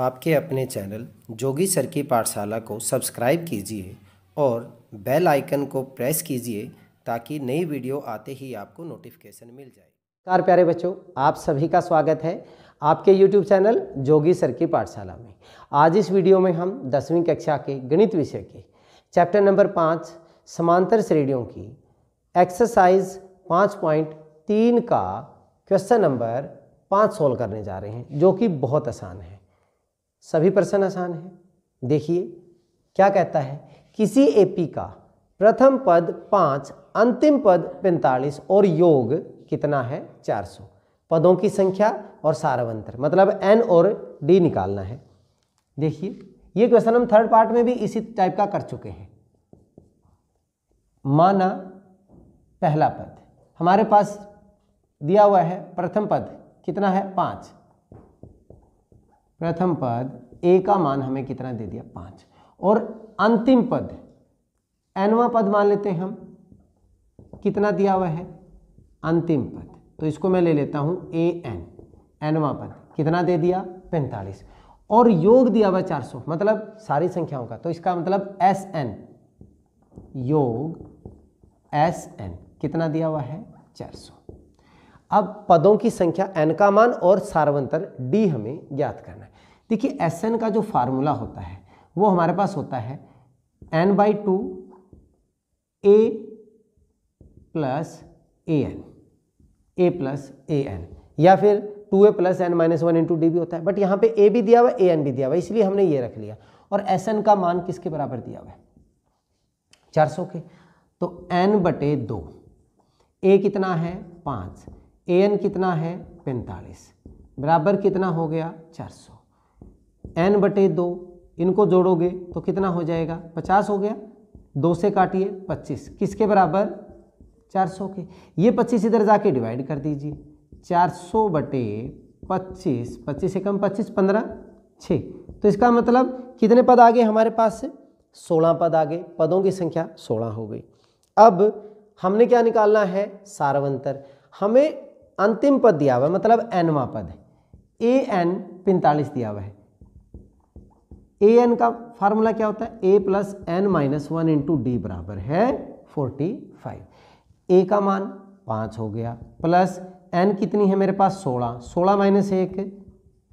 आपके अपने चैनल जोगी सर की पाठशाला को सब्सक्राइब कीजिए और बेल आइकन को प्रेस कीजिए ताकि नई वीडियो आते ही आपको नोटिफिकेशन मिल जाए कार प्यारे बच्चों आप सभी का स्वागत है आपके YouTube चैनल जोगी सर की पाठशाला में आज इस वीडियो में हम दसवीं कक्षा के गणित विषय के चैप्टर नंबर पाँच समांतर श्रेणियों की एक्सरसाइज पाँच पॉइंट तीन का क्वेश्चन नंबर पाँच सोल्व करने जा रहे हैं जो कि बहुत आसान है सभी प्रश्न आसान है देखिए क्या कहता है किसी एपी का प्रथम पद पाँच अंतिम पद पैंतालीस और योग कितना है चार सौ पदों की संख्या और सारवंत्र मतलब एन और डी निकालना है देखिए ये क्वेश्चन हम थर्ड पार्ट में भी इसी टाइप का कर चुके हैं माना पहला पद हमारे पास दिया हुआ है प्रथम पद कितना है पाँच प्रथम पद ए का मान हमें कितना दे दिया पाँच और अंतिम पद एनवा पद मान लेते हैं हम कितना दिया हुआ है अंतिम पद तो इसको मैं ले लेता हूँ ए एन एनवा पद कितना दे दिया पैंतालीस और योग दिया हुआ चार सौ मतलब सारी संख्याओं का तो इसका मतलब एस एन योग एस एन कितना दिया हुआ है चार सौ अब पदों की संख्या एन का मान और सार्वंतर डी हमें ज्ञात करना है देखिए एस एन का जो फार्मूला होता है वो हमारे पास होता है n by two a plus a n a plus a n या फिर two a plus n minus one into d भी होता है बट यहाँ पे ए भी दिया हुआ ए एन भी दिया हुआ इसलिए हमने ये रख लिया और एस एन का मान किसके बराबर दिया हुआ है चार सौ के तो एन बटे दो ए कितना है पाँच ए एन कितना है पैंतालीस बराबर कितना हो गया चार सौ एन बटे दो इनको जोड़ोगे तो कितना हो जाएगा पचास हो गया दो से काटिए पच्चीस किसके बराबर चार सौ के ये पच्चीस इधर जाके डिवाइड कर दीजिए चार सौ बटे पच्चीस पच्चीस से कम पच्चीस पंद्रह छः तो इसका मतलब कितने पद आ गए हमारे पास से सोलह पद आ गए पदों की संख्या सोलह हो गई अब हमने क्या निकालना है सारवंतर हमें अंतिम पद दिया हुआ है मतलब एनवा पद है ए एन पैंतालीस दिया हुआ है ए एन का फार्मूला क्या होता है a plus n minus one into d बराबर है फोर्टी फाइव ए का मान पाँच हो गया प्लस एन कितनी है मेरे पास सोलह सोलह माइनस एक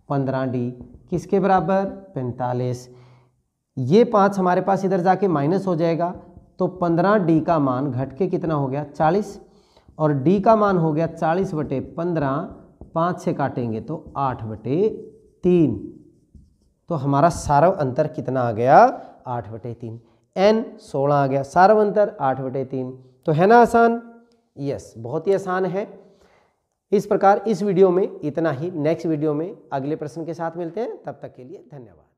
पंद्रह डी किसके बराबर पैंतालीस ये पाँच हमारे पास इधर जाके माइनस हो जाएगा तो पंद्रह डी का मान घट के कितना हो गया चालीस और डी का मान हो गया चालीस बटे पंद्रह पाँच से काटेंगे तो आठ बटे तीन तो हमारा सारव अंतर कितना आ गया आठ बटे तीन एन सोलह आ गया सारव अंतर आठ बटे तीन तो है ना आसान यस बहुत ही आसान है इस प्रकार इस वीडियो में इतना ही नेक्स्ट वीडियो में अगले प्रश्न के साथ मिलते हैं तब तक के लिए धन्यवाद